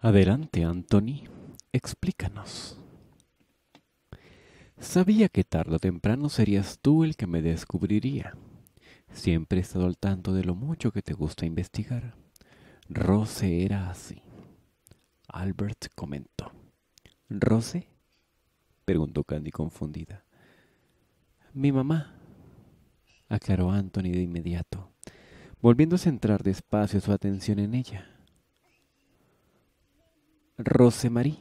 Adelante, Anthony, explícanos. Sabía que tarde o temprano serías tú el que me descubriría. Siempre he estado al tanto de lo mucho que te gusta investigar. Rose era así. Albert comentó. ¿Rose? preguntó Candy confundida. Mi mamá, aclaró Anthony de inmediato, volviendo a centrar despacio su atención en ella. Rosemary,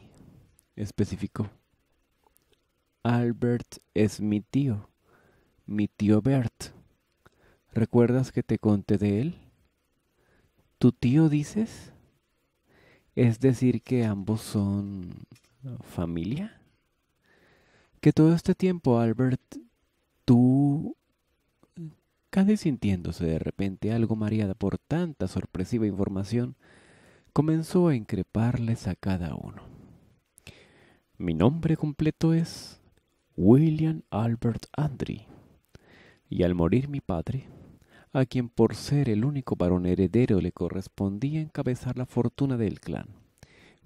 especificó. Albert es mi tío, mi tío Bert. ¿Recuerdas que te conté de él? ¿Tu tío dices? Es decir, que ambos son familia. Que todo este tiempo, Albert, tú... casi sintiéndose de repente algo mareada por tanta sorpresiva información, comenzó a increparles a cada uno. Mi nombre completo es William Albert Andry, y al morir mi padre, a quien por ser el único varón heredero le correspondía encabezar la fortuna del clan,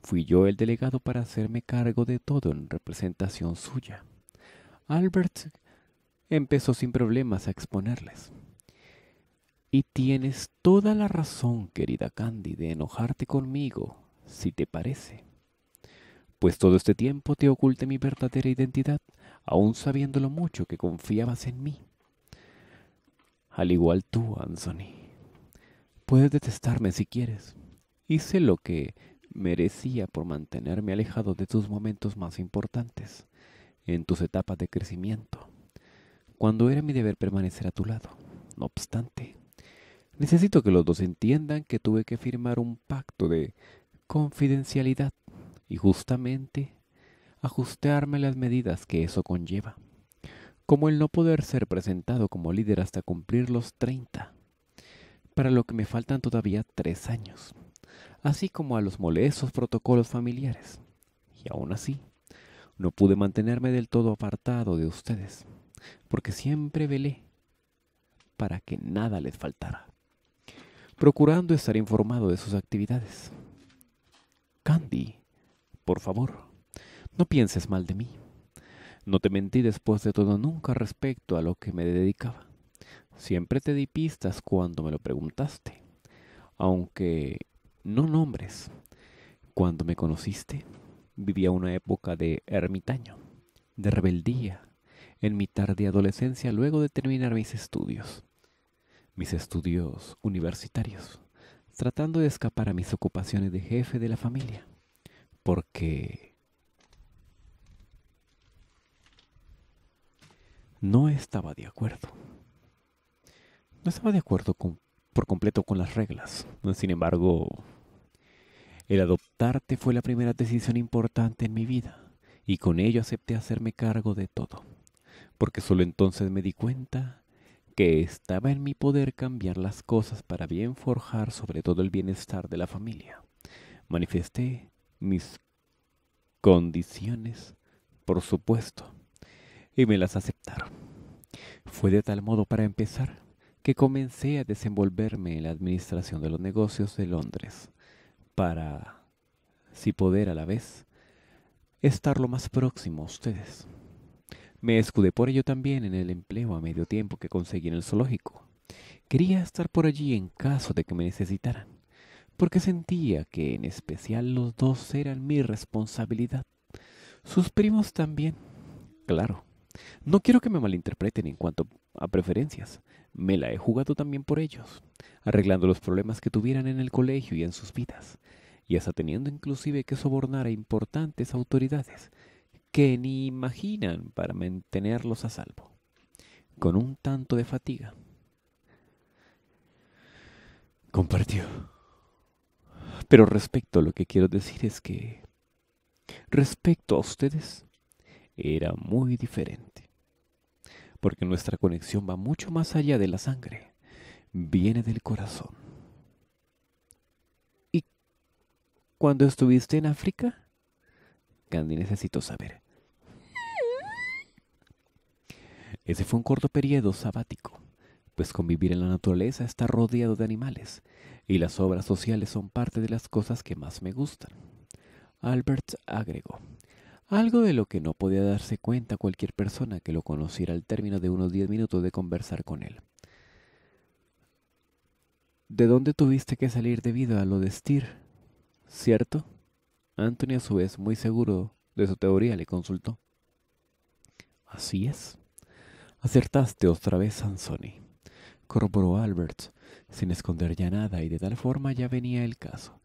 fui yo el delegado para hacerme cargo de todo en representación suya. Albert empezó sin problemas a exponerles. Y tienes toda la razón, querida Candy, de enojarte conmigo, si te parece. Pues todo este tiempo te oculté mi verdadera identidad, aun sabiendo lo mucho que confiabas en mí. Al igual tú, Anthony. Puedes detestarme si quieres. Hice lo que merecía por mantenerme alejado de tus momentos más importantes, en tus etapas de crecimiento, cuando era mi deber permanecer a tu lado. No obstante, Necesito que los dos entiendan que tuve que firmar un pacto de confidencialidad y justamente ajustarme las medidas que eso conlleva, como el no poder ser presentado como líder hasta cumplir los 30, para lo que me faltan todavía tres años, así como a los molestos protocolos familiares. Y aún así, no pude mantenerme del todo apartado de ustedes, porque siempre velé para que nada les faltara procurando estar informado de sus actividades. Candy, por favor, no pienses mal de mí. No te mentí después de todo nunca respecto a lo que me dedicaba. Siempre te di pistas cuando me lo preguntaste, aunque no nombres. Cuando me conociste, vivía una época de ermitaño, de rebeldía, en mi tarde adolescencia luego de terminar mis estudios mis estudios universitarios, tratando de escapar a mis ocupaciones de jefe de la familia, porque no estaba de acuerdo. No estaba de acuerdo por completo con las reglas. Sin embargo, el adoptarte fue la primera decisión importante en mi vida y con ello acepté hacerme cargo de todo, porque solo entonces me di cuenta que estaba en mi poder cambiar las cosas para bien forjar sobre todo el bienestar de la familia. Manifesté mis condiciones, por supuesto, y me las aceptaron. Fue de tal modo para empezar que comencé a desenvolverme en la administración de los negocios de Londres, para, si poder a la vez, estar lo más próximo a ustedes. Me escudé por ello también en el empleo a medio tiempo que conseguí en el zoológico. Quería estar por allí en caso de que me necesitaran, porque sentía que en especial los dos eran mi responsabilidad. Sus primos también. Claro. No quiero que me malinterpreten en cuanto a preferencias. Me la he jugado también por ellos, arreglando los problemas que tuvieran en el colegio y en sus vidas, y hasta teniendo inclusive que sobornar a importantes autoridades que ni imaginan para mantenerlos a salvo, con un tanto de fatiga. Compartió. Pero respecto a lo que quiero decir es que, respecto a ustedes, era muy diferente. Porque nuestra conexión va mucho más allá de la sangre, viene del corazón. ¿Y cuando estuviste en África? Candy necesito saber. Ese fue un corto periodo sabático, pues convivir en la naturaleza está rodeado de animales, y las obras sociales son parte de las cosas que más me gustan. Albert agregó, algo de lo que no podía darse cuenta cualquier persona que lo conociera al término de unos diez minutos de conversar con él. ¿De dónde tuviste que salir debido a lo de estir ¿Cierto? Anthony, a su vez, muy seguro de su teoría, le consultó. Así es. Acertaste otra vez, Anthony corroboró Albert, sin esconder ya nada, y de tal forma ya venía el caso.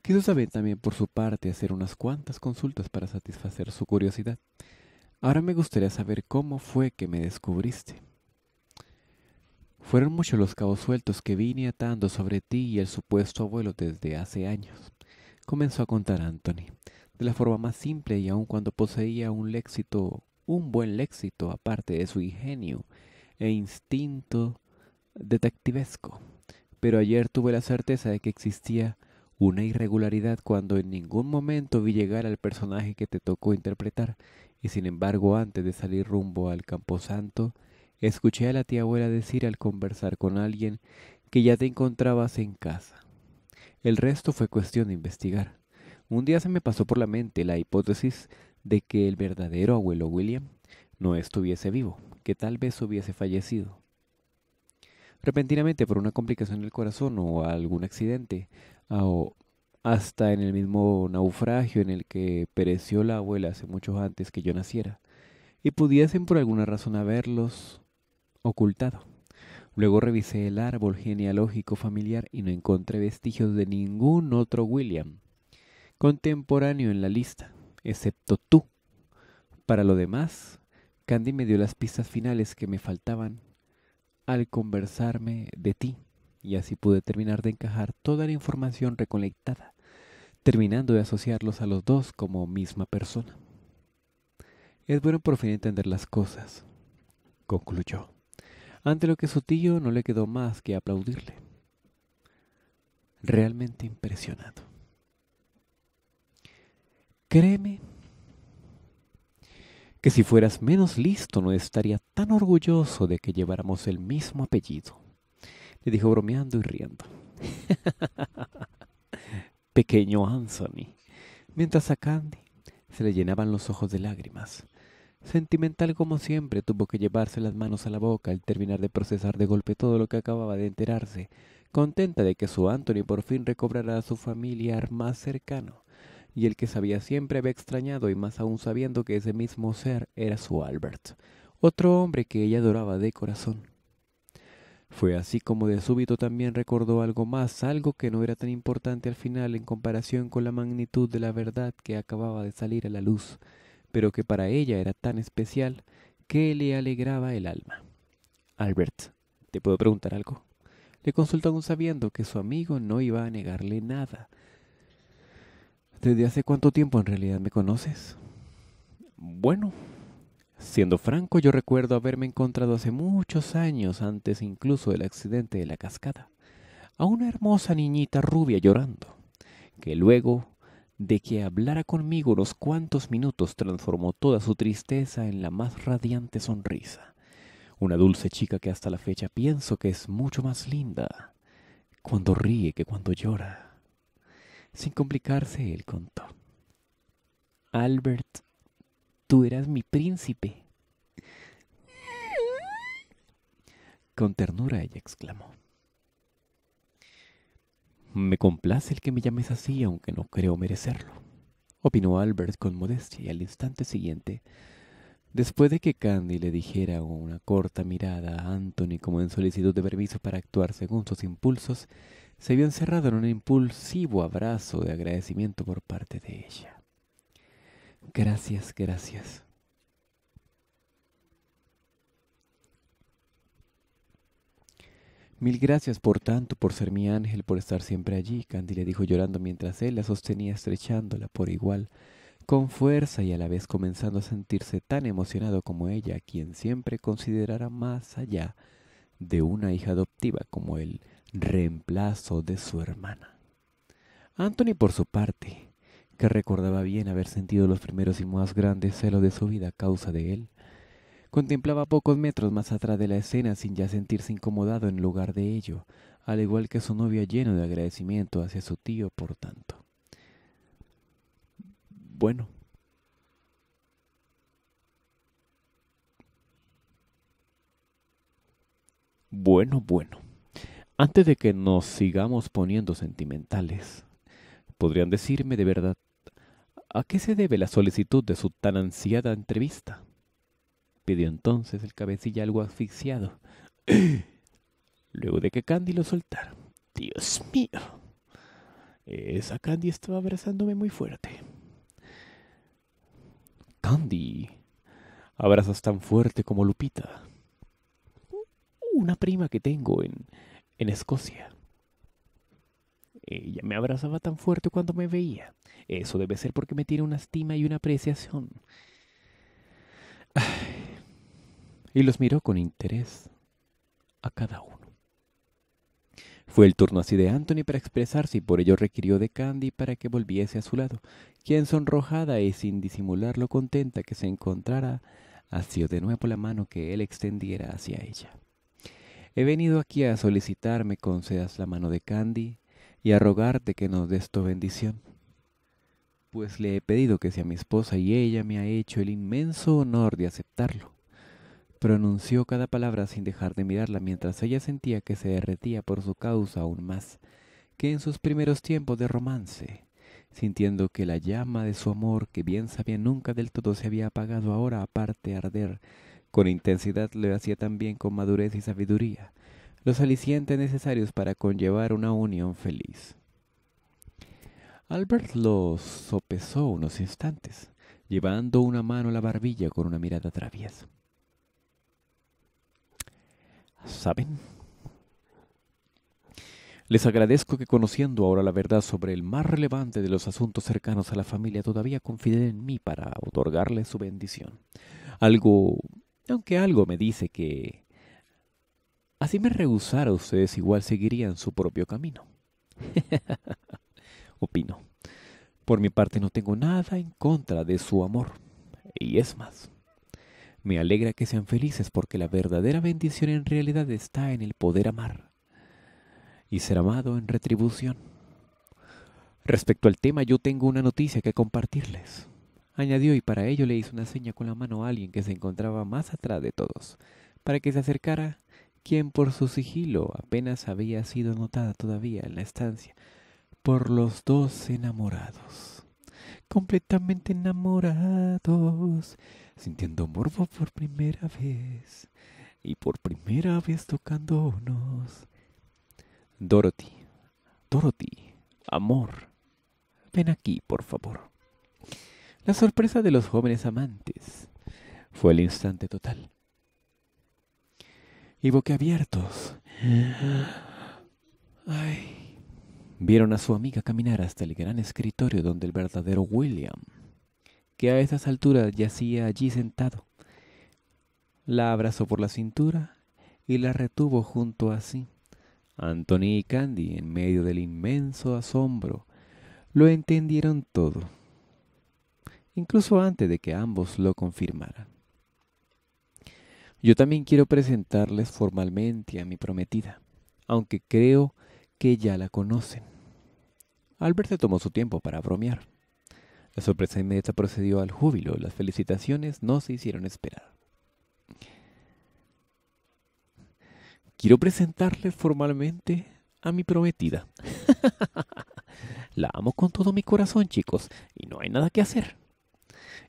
Quiso saber también por su parte hacer unas cuantas consultas para satisfacer su curiosidad. Ahora me gustaría saber cómo fue que me descubriste. Fueron muchos los cabos sueltos que vine atando sobre ti y el supuesto abuelo desde hace años, comenzó a contar Anthony, de la forma más simple y aun cuando poseía un éxito un buen léxito aparte de su ingenio e instinto detectivesco. Pero ayer tuve la certeza de que existía una irregularidad cuando en ningún momento vi llegar al personaje que te tocó interpretar, y sin embargo antes de salir rumbo al camposanto, escuché a la tía abuela decir al conversar con alguien que ya te encontrabas en casa. El resto fue cuestión de investigar. Un día se me pasó por la mente la hipótesis de que el verdadero abuelo William no estuviese vivo, que tal vez hubiese fallecido. Repentinamente por una complicación del corazón o algún accidente, o hasta en el mismo naufragio en el que pereció la abuela hace mucho antes que yo naciera, y pudiesen por alguna razón haberlos ocultado. Luego revisé el árbol genealógico familiar y no encontré vestigios de ningún otro William contemporáneo en la lista excepto tú. Para lo demás, Candy me dio las pistas finales que me faltaban al conversarme de ti, y así pude terminar de encajar toda la información recolectada, terminando de asociarlos a los dos como misma persona. Es bueno por fin entender las cosas, concluyó, ante lo que su tío no le quedó más que aplaudirle. Realmente impresionado. Créeme que si fueras menos listo no estaría tan orgulloso de que lleváramos el mismo apellido. Le dijo bromeando y riendo. Pequeño Anthony. Mientras a Candy se le llenaban los ojos de lágrimas. Sentimental como siempre, tuvo que llevarse las manos a la boca al terminar de procesar de golpe todo lo que acababa de enterarse, contenta de que su Anthony por fin recobrara a su familiar más cercano, y el que sabía siempre había extrañado y más aún sabiendo que ese mismo ser era su Albert, otro hombre que ella adoraba de corazón. Fue así como de súbito también recordó algo más, algo que no era tan importante al final en comparación con la magnitud de la verdad que acababa de salir a la luz, pero que para ella era tan especial que le alegraba el alma. Albert, ¿te puedo preguntar algo? Le consultó aún sabiendo que su amigo no iba a negarle nada, ¿Desde hace cuánto tiempo en realidad me conoces? Bueno, siendo franco, yo recuerdo haberme encontrado hace muchos años antes incluso del accidente de la cascada, a una hermosa niñita rubia llorando, que luego de que hablara conmigo unos cuantos minutos transformó toda su tristeza en la más radiante sonrisa. Una dulce chica que hasta la fecha pienso que es mucho más linda cuando ríe que cuando llora. Sin complicarse, él contó. Albert, tú eras mi príncipe. Con ternura ella exclamó. Me complace el que me llames así, aunque no creo merecerlo, opinó Albert con modestia y al instante siguiente, después de que Candy le dijera una corta mirada a Anthony como en solicitud de permiso para actuar según sus impulsos, se vio encerrado en un impulsivo abrazo de agradecimiento por parte de ella. Gracias, gracias. Mil gracias por tanto, por ser mi ángel, por estar siempre allí, Candy le dijo llorando mientras él la sostenía estrechándola por igual, con fuerza y a la vez comenzando a sentirse tan emocionado como ella, quien siempre considerara más allá de una hija adoptiva como él reemplazo de su hermana. Anthony, por su parte, que recordaba bien haber sentido los primeros y más grandes celos de su vida a causa de él, contemplaba pocos metros más atrás de la escena sin ya sentirse incomodado en lugar de ello, al igual que su novia lleno de agradecimiento hacia su tío por tanto. Bueno. Bueno, bueno. Antes de que nos sigamos poniendo sentimentales, ¿podrían decirme de verdad a qué se debe la solicitud de su tan ansiada entrevista? pidió entonces el cabecilla algo asfixiado. Luego de que Candy lo soltara. Dios mío. Esa Candy estaba abrazándome muy fuerte. Candy. Abrazas tan fuerte como Lupita. Una prima que tengo en en Escocia. Ella me abrazaba tan fuerte cuando me veía. Eso debe ser porque me tiene una estima y una apreciación. Y los miró con interés a cada uno. Fue el turno así de Anthony para expresarse y por ello requirió de Candy para que volviese a su lado, quien sonrojada y sin disimular lo contenta que se encontrara, asió de nuevo la mano que él extendiera hacia ella. He venido aquí a solicitarme con concedas la mano de Candy y a rogarte que nos des tu bendición, pues le he pedido que sea mi esposa y ella me ha hecho el inmenso honor de aceptarlo. Pronunció cada palabra sin dejar de mirarla mientras ella sentía que se derretía por su causa aún más que en sus primeros tiempos de romance, sintiendo que la llama de su amor, que bien sabía nunca del todo se había apagado, ahora aparte arder con intensidad lo hacía también con madurez y sabiduría, los alicientes necesarios para conllevar una unión feliz. Albert los sopesó unos instantes, llevando una mano a la barbilla con una mirada traviesa. ¿Saben? Les agradezco que conociendo ahora la verdad sobre el más relevante de los asuntos cercanos a la familia, todavía confíen en mí para otorgarles su bendición. Algo aunque algo me dice que... Así me rehusara ustedes igual seguirían su propio camino. Opino. Por mi parte no tengo nada en contra de su amor. Y es más, me alegra que sean felices porque la verdadera bendición en realidad está en el poder amar y ser amado en retribución. Respecto al tema, yo tengo una noticia que compartirles añadió y para ello le hizo una seña con la mano a alguien que se encontraba más atrás de todos, para que se acercara, quien por su sigilo apenas había sido notada todavía en la estancia, por los dos enamorados. Completamente enamorados, sintiendo morbo por primera vez, y por primera vez tocando unos. Dorothy, Dorothy, amor, ven aquí, por favor. La sorpresa de los jóvenes amantes fue el instante total. Y boquiabiertos, ay, vieron a su amiga caminar hasta el gran escritorio donde el verdadero William, que a esas alturas yacía allí sentado, la abrazó por la cintura y la retuvo junto a sí. Anthony y Candy, en medio del inmenso asombro, lo entendieron todo incluso antes de que ambos lo confirmaran. Yo también quiero presentarles formalmente a mi prometida, aunque creo que ya la conocen. Albert se tomó su tiempo para bromear. La sorpresa inmediata procedió al júbilo, las felicitaciones no se hicieron esperar. Quiero presentarles formalmente a mi prometida. la amo con todo mi corazón, chicos, y no hay nada que hacer.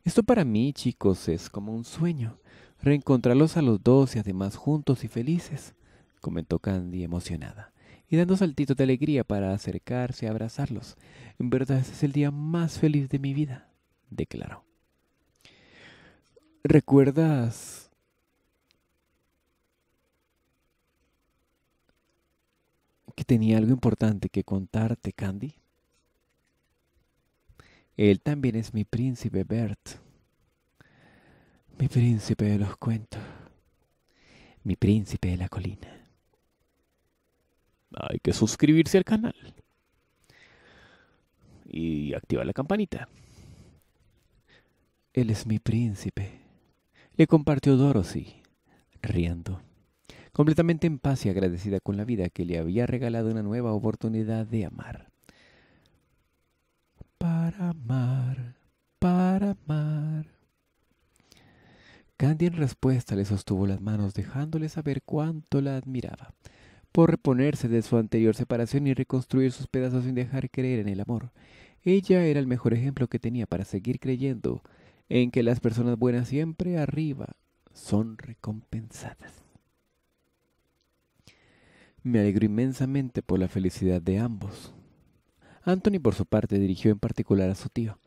Esto para mí, chicos, es como un sueño. Reencontrarlos a los dos y además juntos y felices, comentó Candy emocionada y dando saltitos de alegría para acercarse a abrazarlos. En verdad ese es el día más feliz de mi vida, declaró. ¿Recuerdas? que tenía algo importante que contarte, Candy. Él también es mi príncipe, Bert. Mi príncipe de los cuentos. Mi príncipe de la colina. Hay que suscribirse al canal. Y activar la campanita. Él es mi príncipe. Le compartió Dorothy, riendo, completamente en paz y agradecida con la vida que le había regalado una nueva oportunidad de amar para amar, para amar. Candy en respuesta le sostuvo las manos dejándole saber cuánto la admiraba, por reponerse de su anterior separación y reconstruir sus pedazos sin dejar creer en el amor. Ella era el mejor ejemplo que tenía para seguir creyendo en que las personas buenas siempre arriba son recompensadas. Me alegro inmensamente por la felicidad de ambos, Anthony, por su parte, dirigió en particular a su tío.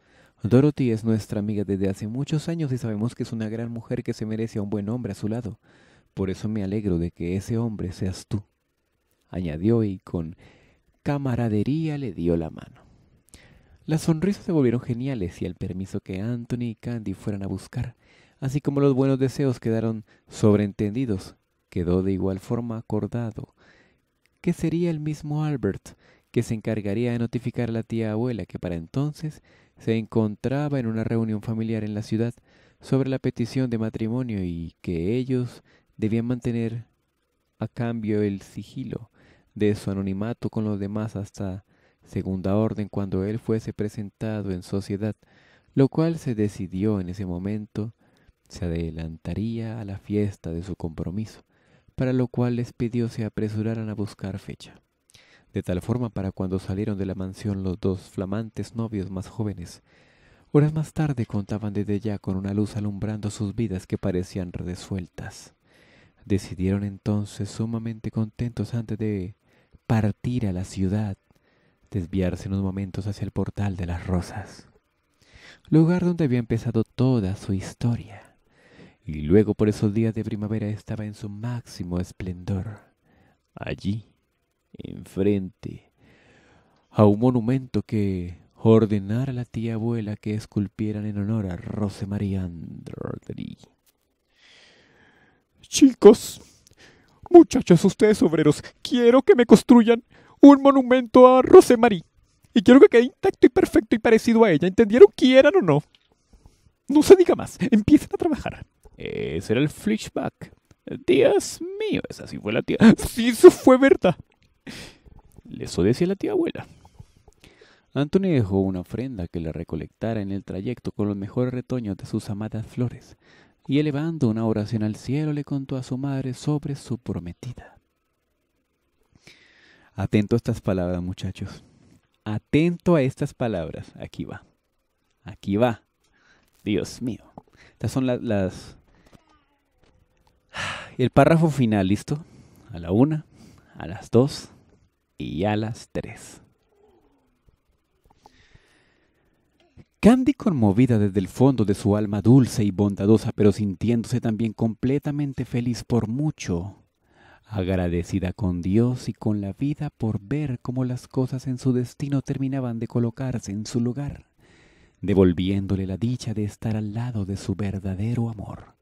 Dorothy es nuestra amiga desde hace muchos años y sabemos que es una gran mujer que se merece a un buen hombre a su lado. Por eso me alegro de que ese hombre seas tú. Añadió y con camaradería le dio la mano. Las sonrisas se volvieron geniales y el permiso que Anthony y Candy fueran a buscar, así como los buenos deseos quedaron sobreentendidos, quedó de igual forma acordado que sería el mismo Albert que se encargaría de notificar a la tía abuela que para entonces se encontraba en una reunión familiar en la ciudad sobre la petición de matrimonio y que ellos debían mantener a cambio el sigilo de su anonimato con los demás hasta segunda orden cuando él fuese presentado en sociedad, lo cual se decidió en ese momento, se adelantaría a la fiesta de su compromiso, para lo cual les pidió se apresuraran a buscar fecha de tal forma para cuando salieron de la mansión los dos flamantes novios más jóvenes. Horas más tarde contaban desde ya con una luz alumbrando sus vidas que parecían resueltas. Decidieron entonces, sumamente contentos antes de partir a la ciudad, desviarse unos momentos hacia el portal de las rosas, lugar donde había empezado toda su historia. Y luego por esos días de primavera estaba en su máximo esplendor. Allí, enfrente a un monumento que ordenara la tía abuela que esculpieran en honor a Rose María Chicos, muchachos, ustedes obreros, quiero que me construyan un monumento a Rosemarie. Y quiero que quede intacto y perfecto y parecido a ella. ¿Entendieron? Quieran o no. No se diga más. Empiecen a trabajar. Ese eh, era el flashback. Dios mío, esa sí fue la tía. Sí, eso fue verdad. Eso decía la tía abuela. Antonio dejó una ofrenda que le recolectara en el trayecto con los mejores retoños de sus amadas flores, y elevando una oración al cielo le contó a su madre sobre su prometida. Atento a estas palabras, muchachos. Atento a estas palabras. Aquí va. Aquí va. Dios mío. Estas son las... las... El párrafo final, ¿listo? A la una, a las dos, y a las tres Candy, conmovida desde el fondo de su alma dulce y bondadosa, pero sintiéndose también completamente feliz por mucho, agradecida con Dios y con la vida por ver cómo las cosas en su destino terminaban de colocarse en su lugar, devolviéndole la dicha de estar al lado de su verdadero amor.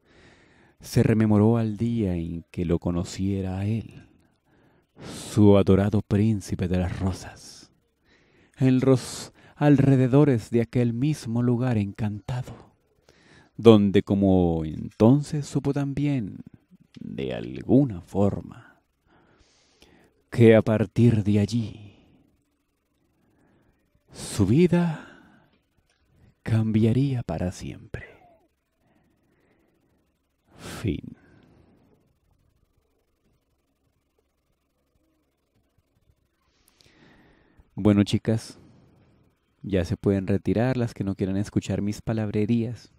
Se rememoró al día en que lo conociera a él su adorado príncipe de las rosas, en los alrededores de aquel mismo lugar encantado, donde como entonces supo también, de alguna forma, que a partir de allí su vida cambiaría para siempre. Fin. Bueno, chicas, ya se pueden retirar las que no quieran escuchar mis palabrerías.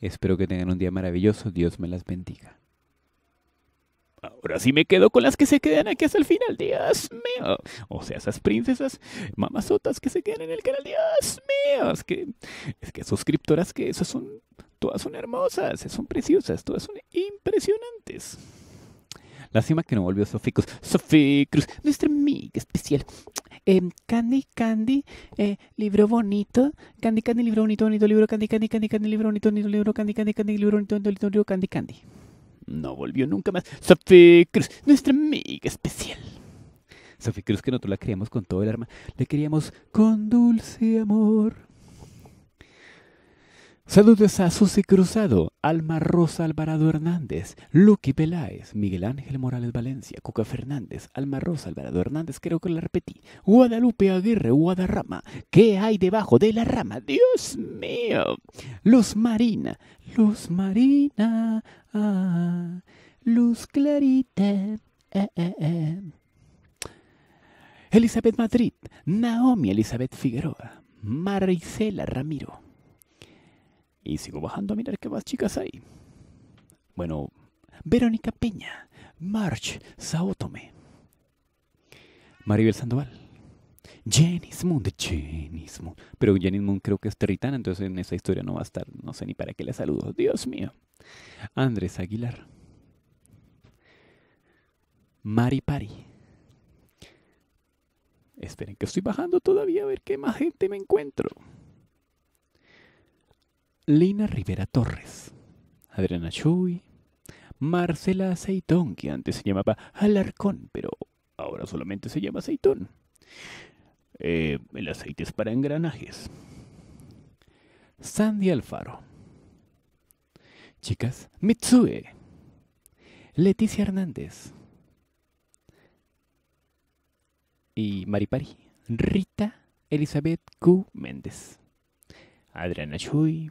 Espero que tengan un día maravilloso. Dios me las bendiga. Ahora sí me quedo con las que se quedan aquí hasta el final. Dios mío. O sea, esas princesas mamazotas que se quedan en el canal. Dios mío. Es que, es que suscriptoras que esas son. Todas son hermosas, son preciosas, todas son impresionantes. La cima que no volvió Sofí Cruz. Sofí Cruz, nuestra amiga especial. Em, candy, Candy, eh, libro bonito. Candy, Candy, libro bonito, bonito, libro. Candy, Candy, Candy, Candy, libro bonito, bonito, libro. Candy, Candy, Candy, libro bonito, bonito, libro. candy, Candy. No volvió nunca más. Sofí Cruz, nuestra amiga especial. Sofí Cruz, que nosotros la queríamos con todo el arma. Le queríamos con dulce amor. Saludos a Susi Cruzado, Alma Rosa Alvarado Hernández, Lucky Peláez, Miguel Ángel Morales Valencia, Cuca Fernández, Alma Rosa Alvarado Hernández, creo que la repetí, Guadalupe Aguirre Guadarrama, ¿qué hay debajo de la rama? Dios mío, Luz Marina, Luz Marina, ah, Luz Clarita, eh, eh, eh. Elizabeth Madrid, Naomi Elizabeth Figueroa, Maricela Ramiro. Y sigo bajando a mirar qué más chicas hay. Bueno, Verónica Peña, March Saotome, Maribel Sandoval, Jenny Moon de Moon. Pero Jenny Moon creo que es territana, entonces en esa historia no va a estar. No sé ni para qué le saludo. Dios mío. Andrés Aguilar. Mari Pari. Esperen que estoy bajando todavía a ver qué más gente me encuentro. Lina Rivera Torres, Adriana Chuy, Marcela Aceitón, que antes se llamaba Alarcón, pero ahora solamente se llama Aceitón. Eh, el aceite es para engranajes. Sandy Alfaro. Chicas, Mitsue. Leticia Hernández. Y Maripari. Rita Elizabeth Q. Méndez. Adriana Chuy.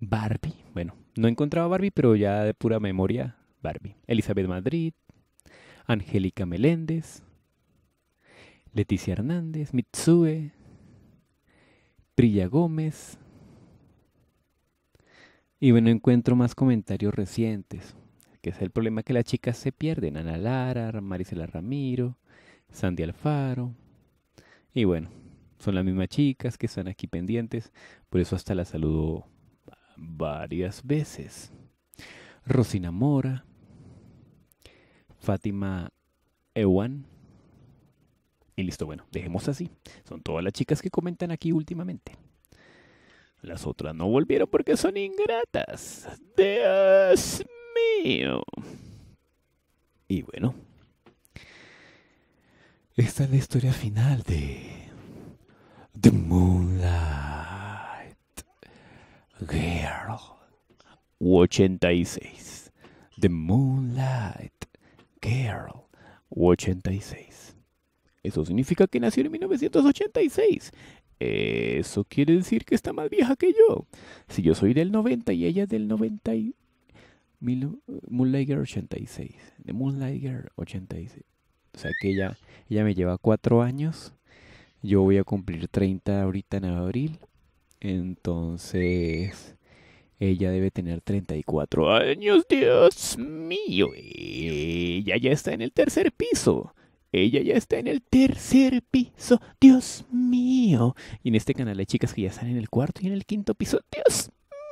Barbie. Bueno, no encontraba Barbie, pero ya de pura memoria, Barbie. Elizabeth Madrid, Angélica Meléndez, Leticia Hernández, Mitsue, Prilla Gómez. Y bueno, encuentro más comentarios recientes, que es el problema que las chicas se pierden. Ana Lara, Marisela Ramiro, Sandy Alfaro. Y bueno, son las mismas chicas que están aquí pendientes, por eso hasta las saludo varias veces. Rosina Mora, Fátima Ewan. Y listo, bueno, dejemos así. Son todas las chicas que comentan aquí últimamente. Las otras no volvieron porque son ingratas. Dios mío. Y bueno. Esta es la historia final de The Moonlight. Girl 86. The Moonlight Girl 86. Eso significa que nació en 1986. Eso quiere decir que está más vieja que yo. Si yo soy del 90 y ella del 90 y... Moonlight Girl 86. The Moonlight Girl 86. O sea que ella, ella me lleva 4 años. Yo voy a cumplir 30 ahorita en abril. Entonces, ella debe tener 34 años, Dios mío. Ella ya está en el tercer piso. Ella ya está en el tercer piso, Dios mío. Y en este canal hay chicas que ya están en el cuarto y en el quinto piso, Dios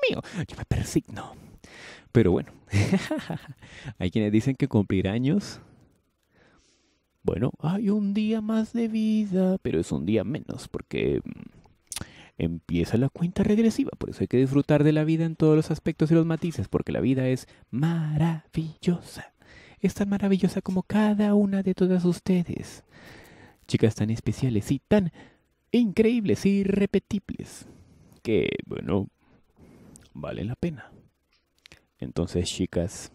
mío. Yo me persigno. Pero bueno, hay quienes dicen que cumplir años bueno, hay un día más de vida, pero es un día menos, porque mm, empieza la cuenta regresiva. Por eso hay que disfrutar de la vida en todos los aspectos y los matices, porque la vida es maravillosa. Es tan maravillosa como cada una de todas ustedes. Chicas tan especiales y tan increíbles y repetibles. Que, bueno, vale la pena. Entonces, chicas,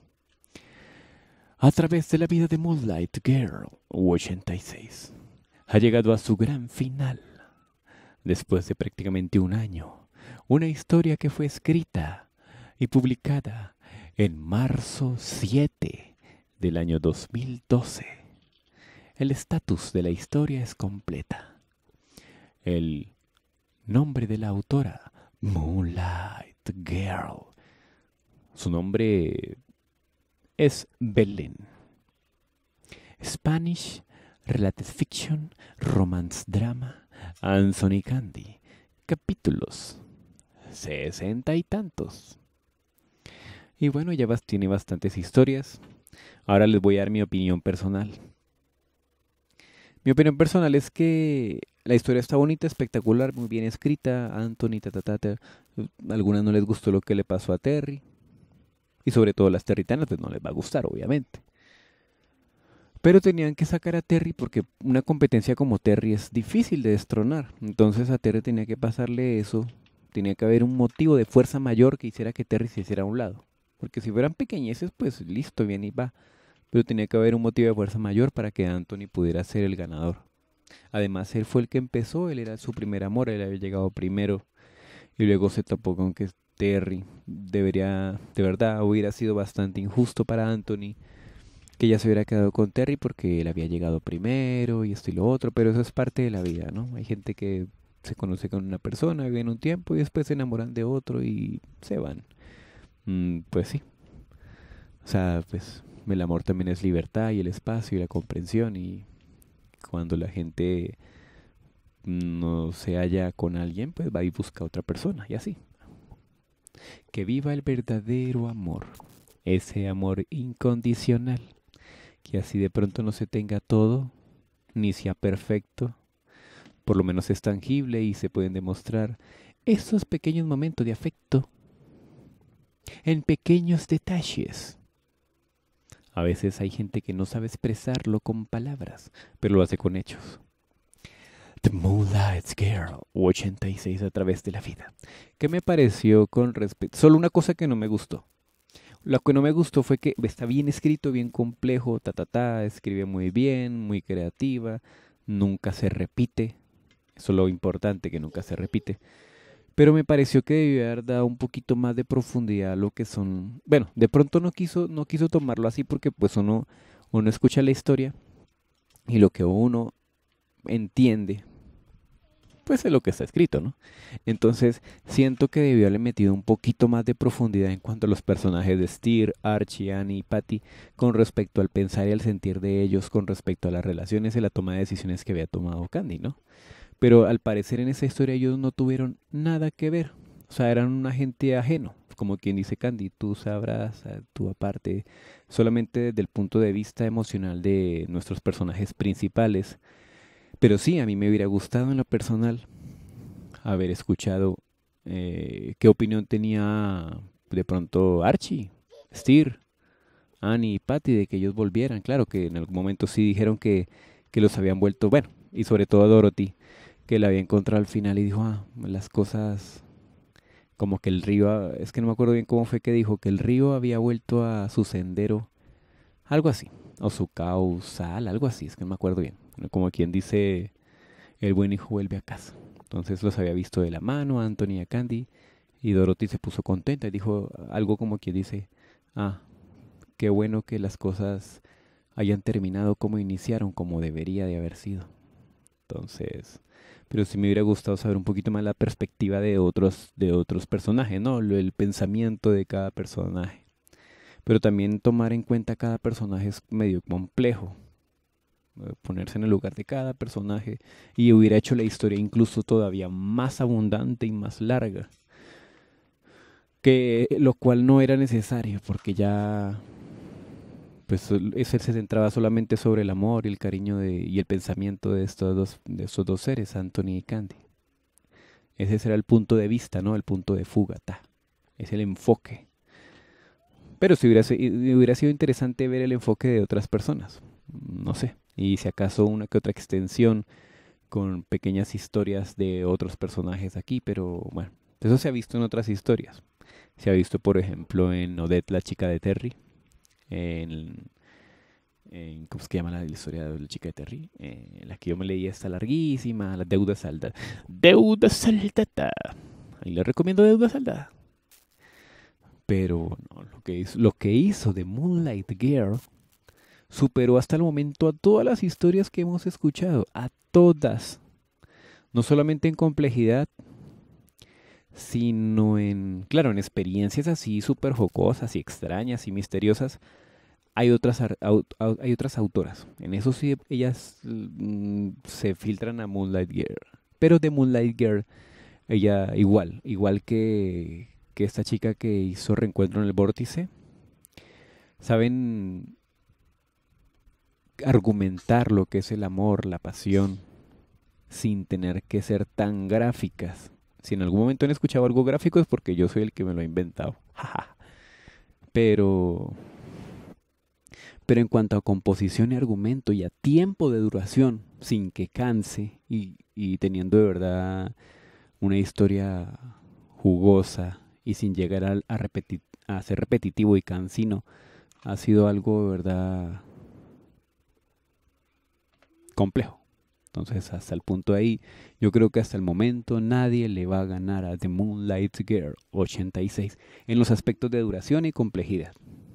a través de la vida de Moonlight Girl 86 ha llegado a su gran final después de prácticamente un año, una historia que fue escrita y publicada en marzo 7 del año 2012. El estatus de la historia es completa. El nombre de la autora, Moonlight Girl. Su nombre es Belén. Spanish, Related Fiction, Romance Drama, Anthony Candy, capítulos sesenta y tantos. Y bueno, ya tiene bastantes historias. Ahora les voy a dar mi opinión personal. Mi opinión personal es que la historia está bonita, espectacular, muy bien escrita. Anthony, ta, Algunas no les gustó lo que le pasó a Terry. Y sobre todo las territanas, pues no les va a gustar, obviamente. Pero tenían que sacar a Terry porque una competencia como Terry es difícil de destronar. Entonces a Terry tenía que pasarle eso. Tenía que haber un motivo de fuerza mayor que hiciera que Terry se hiciera a un lado. Porque si fueran pequeñeces, pues listo, bien y va. Pero tenía que haber un motivo de fuerza mayor para que Anthony pudiera ser el ganador. Además, él fue el que empezó, él era su primer amor, él había llegado primero. Y luego se tapó con que Terry debería, de verdad, hubiera sido bastante injusto para Anthony que ya se hubiera quedado con Terry porque él había llegado primero y esto y lo otro, pero eso es parte de la vida, ¿no? Hay gente que se conoce con una persona, en un tiempo y después se enamoran de otro y se van. Mm, pues sí. O sea, pues el amor también es libertad y el espacio y la comprensión y cuando la gente no se halla con alguien, pues va y busca a otra persona y así. Que viva el verdadero amor, ese amor incondicional que así de pronto no se tenga todo, ni sea perfecto, por lo menos es tangible y se pueden demostrar esos pequeños momentos de afecto en pequeños detalles. A veces hay gente que no sabe expresarlo con palabras, pero lo hace con hechos. The Moonlight Girl 86 a través de la vida. ¿Qué me pareció con respecto? Solo una cosa que no me gustó. Lo que no me gustó fue que está bien escrito, bien complejo, ta, ta, ta, escribe muy bien, muy creativa, nunca se repite. Eso es lo importante, que nunca se repite. Pero me pareció que debió haber dado un poquito más de profundidad a lo que son... Bueno, de pronto no quiso, no quiso tomarlo así porque pues uno, uno escucha la historia y lo que uno entiende pues es lo que está escrito, ¿no? Entonces, siento que debió haberle metido un poquito más de profundidad en cuanto a los personajes de Steer, Archie, Annie y Patty, con respecto al pensar y al sentir de ellos, con respecto a las relaciones y la toma de decisiones que había tomado Candy, ¿no? Pero al parecer en esa historia ellos no tuvieron nada que ver. O sea, eran un agente ajeno, como quien dice Candy, tú sabrás, ah, tú aparte, solamente desde el punto de vista emocional de nuestros personajes principales pero sí, a mí me hubiera gustado en lo personal haber escuchado eh, qué opinión tenía de pronto Archie, Steer, Annie y Patty de que ellos volvieran. Claro que en algún momento sí dijeron que, que los habían vuelto, bueno, y sobre todo Dorothy, que la había encontrado al final y dijo, ah, las cosas como que el río, ah, es que no me acuerdo bien cómo fue que dijo, que el río había vuelto a su sendero, algo así, o su causal, algo así, es que no me acuerdo bien como quien dice, el buen hijo vuelve a casa. Entonces los había visto de la mano, Anthony y a Candy, y Dorothy se puso contenta y dijo algo como quien dice, ah, qué bueno que las cosas hayan terminado como iniciaron, como debería de haber sido. Entonces, pero sí me hubiera gustado saber un poquito más la perspectiva de otros, de otros personajes, ¿no? El pensamiento de cada personaje. Pero también tomar en cuenta cada personaje es medio complejo. Eh, ponerse en el lugar de cada personaje y hubiera hecho la historia incluso todavía más abundante y más larga. Que lo cual no era necesario porque ya pues ese se centraba solamente sobre el amor y el cariño y el pensamiento de estos dos de estos dos seres, Anthony y Candy. Ese será el punto de vista, ¿no? El punto de fuga, Es el enfoque. Pero si hubiera, hubiera sido interesante ver el enfoque de otras personas. No sé y si acaso una que otra extensión con pequeñas historias de otros personajes aquí, pero bueno, eso se ha visto en otras historias. Se ha visto, por ejemplo, en Odette, la chica de Terry, en, ¿cómo se llama la, historia de la chica de Terry? Eh, la que yo me leí está larguísima, la deuda salda. Deuda saldata Ahí le recomiendo deuda saldada. Pero no, lo, que hizo, lo que hizo de Moonlight Girl superó hasta el momento a todas las historias que hemos escuchado, a todas, no solamente en complejidad, sino en, claro, en experiencias así súper jocosas y extrañas y misteriosas, hay otras, hay otras autoras. En eso sí, ellas mm, se filtran a Moonlight Girl. Pero de Moonlight Girl, ella igual, igual que, que esta chica que hizo Reencuentro en el Vórtice. Saben, argumentar lo que es el amor, la pasión, sin tener que ser tan gráficas. Si en algún momento han escuchado algo gráfico es porque yo soy el que me lo ha inventado. Pero pero en cuanto a composición y argumento y a tiempo de duración, sin que canse y, teniendo de verdad una historia jugosa y sin llegar a, a ser repetitivo y cansino, ha sido algo de verdad complejo. Entonces, hasta el punto ahí, yo creo que hasta el momento nadie le va a ganar a The Moonlight Girl 86 en los aspectos de duración y complejidad.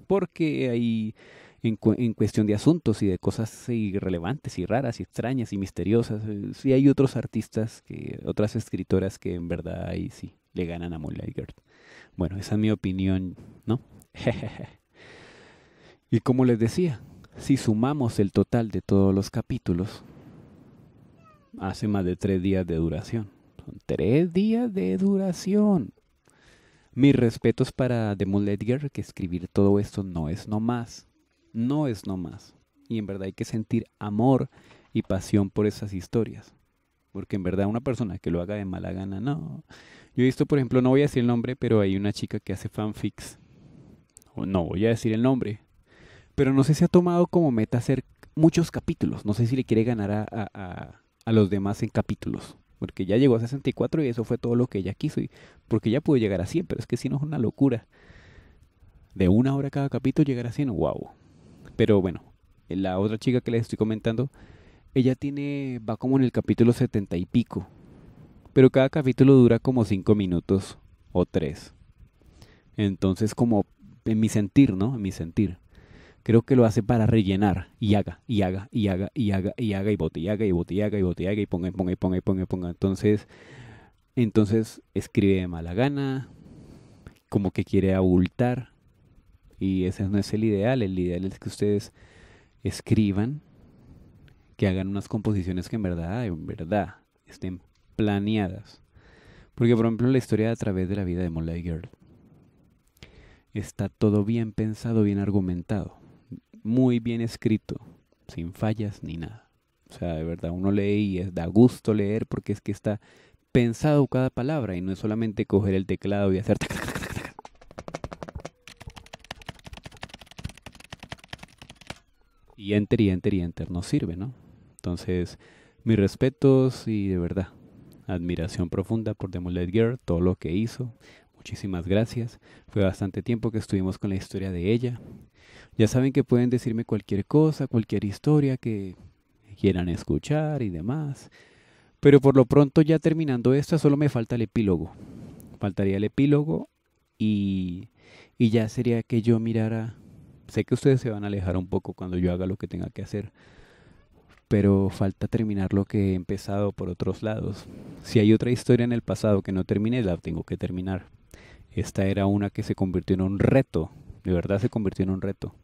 Porque hay, en, cuestión de asuntos y de cosas irrelevantes y raras y extrañas y misteriosas, eh, sí hay otros artistas, que, otras escritoras que en verdad ahí sí le ganan a Moonlight Girl. Bueno, esa es mi opinión, ¿no? y como les decía, si sumamos el total de todos los capítulos, hace más de tres días de duración. Son tres días de duración. Mis respetos para Demon Ledger, que escribir todo esto no es no más No es no más Y en verdad hay que sentir amor y pasión por esas historias. Porque en verdad una persona que lo haga de mala gana, no. Yo he visto, por ejemplo, no voy a decir el nombre, pero hay una chica que hace fanfics. No voy a decir el nombre, pero no sé si ha tomado como meta hacer muchos capítulos. No sé si le quiere ganar a, los demás en capítulos. Porque ya llegó a 64 y eso fue todo lo que ella quiso. porque ya pudo llegar a 100, pero es que si no es una locura. De una hora cada capítulo llegar a 100, wow. Pero bueno, la otra chica que les estoy comentando, ella tiene, va como en el capítulo 70 y pico. Pero cada capítulo dura como 5 minutos o 3. Entonces como en mi sentir, ¿no? En mi sentir creo que lo hace para rellenar y haga, y haga, y haga, y haga, y haga, y bote, y haga, y bote, y haga, y bote, y ponga, y ponga, y ponga, y ponga, ponga. Entonces, entonces escribe de mala gana, como que quiere abultar, y ese no es el ideal. El ideal es que ustedes escriban, que hagan unas composiciones que en verdad, en verdad, estén planeadas. Porque, por ejemplo, la historia a través de la vida de Molly Girl está todo bien pensado, bien argumentado muy bien escrito, sin fallas ni nada. O sea, de verdad uno lee y es, da gusto leer porque es que está pensado cada palabra y no es solamente coger el teclado y hacer... y enter y enter y enter no sirve, ¿no? Entonces, mis respetos y de verdad, admiración profunda por The todo lo que hizo. Muchísimas gracias. Fue bastante tiempo que estuvimos con la historia de ella. Ya saben que pueden decirme cualquier cosa, cualquier historia que quieran escuchar y demás. Pero por lo pronto ya terminando esta solo me falta el epílogo. Faltaría el epílogo y, y ya sería que yo mirara... Sé que ustedes se van a alejar un poco cuando yo haga lo que tenga que hacer pero falta terminar lo que he empezado por otros lados. Si hay otra historia en el pasado que no terminé, la tengo que terminar. Esta era una que se convirtió en un reto, de verdad se convirtió en un reto.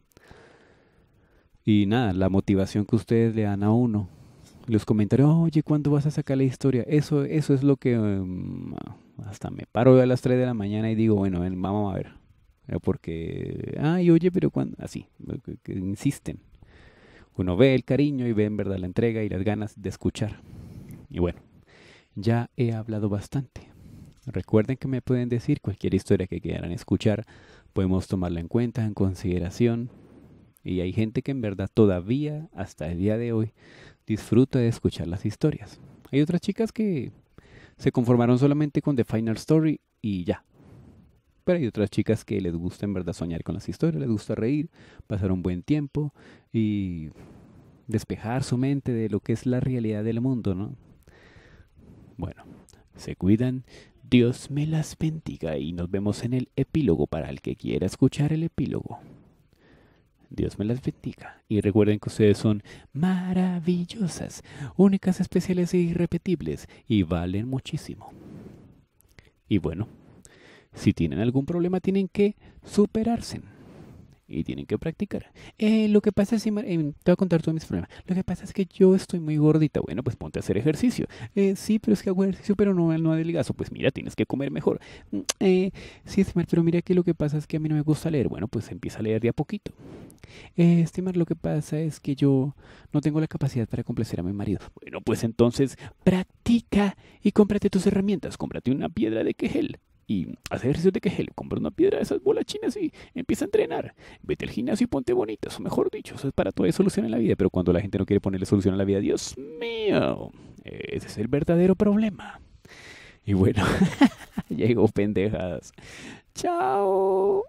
Y nada, la motivación que ustedes le dan a uno, los comentarios, oye, ¿cuándo vas a sacar la historia? Eso, eso es lo que mm, hasta me paro a las 3 de la mañana y digo, bueno, vamos a ver. Eh, porque, ay, oye, pero cuando, así, insisten. Uno ve el cariño y ve en verdad la entrega y las ganas de escuchar. Y bueno, ya he hablado bastante. Recuerden que me pueden decir cualquier historia que quieran escuchar, podemos tomarla en cuenta, en consideración. Y hay gente que en verdad todavía, hasta el día de hoy, disfruta de escuchar las historias. Hay otras chicas que se conformaron solamente con The Final Story y ya. Pero hay otras chicas que les gusta en verdad soñar con las historias, les gusta reír, pasar un buen tiempo y despejar su mente de lo que es la realidad del mundo, ¿no? Bueno, se cuidan Dios me las bendiga y nos vemos en el epílogo para el que quiera escuchar el epílogo. Dios me las bendiga. Y recuerden que ustedes son maravillosas, únicas, especiales e irrepetibles y valen muchísimo. Y bueno, si tienen algún problema tienen que superarse y tienen que practicar. Eh, lo que pasa es, eh, te voy a contar todos mis problemas. Lo que pasa es que yo estoy muy gordita. Bueno, pues ponte a hacer ejercicio. Eh, sí, pero es que hago ejercicio, pero no, no adelgazo. Pues mira, tienes que comer mejor. Mm, sí, Estimar, pero mira que lo que pasa es que a mí no me gusta leer. Bueno, pues empieza a leer de a poquito. Estimar, lo que pasa es que yo no tengo la capacidad para complacer a mi marido. Bueno, pues entonces practica y cómprate tus herramientas. Cómprate una piedra de quejel y haz ejercicio de Kegel, compra una piedra de esas bolas chinas y empieza a entrenar. Vete al gimnasio y ponte bonita, o mejor dicho, eso es para toda solución en la vida, pero cuando la gente no quiere ponerle solución a la vida, Dios mío, ese es el verdadero problema. Y bueno, llegó pendejadas. Chao.